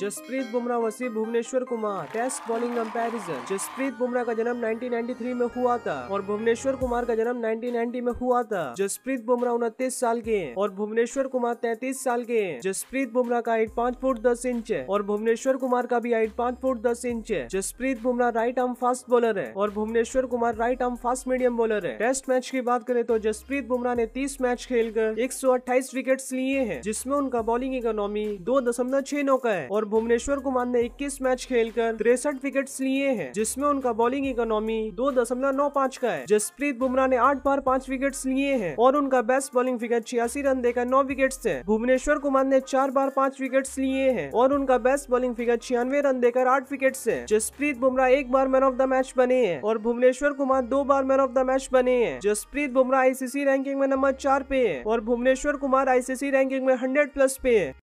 Jasprit Bumrah versus Bhuvneshwar Kumar test bowling comparison Jasprit Bumrah का जन्म 1993 में हुआ था और भुवनेश्वर कुमार का जन्म 1990 में हुआ था जसप्रीत बुमराह उनतीस साल के हैं और भुवनेश्वर कुमार तैतीस साल के हैं जसप्रीत बुमराह का हाइट पाँच फुट दस इंच है और भुवनेश्वर कुमार का भी हाइट पाँच फुट दस इंच है Jasprit Bumrah right arm fast bowler है और Bhuvneshwar Kumar right arm fast medium bowler है टेस्ट मैच की बात करें तो जसप्रीत बुमराह ने तीस मैच खेलकर 128 विकेट्स लिए हैं जिसमें उनका बॉलिंग इकोनॉमी दो दशमलव छह नौ का है और और भुवनेश्वर कुमार ने 21 मैच खेलकर तिरसठ विकेट लिए हैं जिसमें उनका बॉलिंग इकोनॉमी दो दशमलव नौ पाँच का है जसप्रीत बुमराह ने आठ बार पाँच विकेट लिए हैं और उनका बेस्ट बॉलिंग फिगर छियासी रन देकर नौ विकेट है भुवनेश्वर कुमार ने चार बार पाँच विकेट लिए हैं और उनका बेस्ट बॉलिंग फिगर छियानवे रन देकर आठ विकेट है जसप्रीत बुमराह एक बार मैन ऑफ द मैच बने हैं और भुवनेश्वर कुमार दो बार मैन ऑफ द मैच बने हैं जसप्रीत बुमराह आईसीसी रैंकिंग में नंबर चार पे है और भुवनेश्वर कुमार आईसीसी रैंकिंग में हंड्रेड प्लस पे है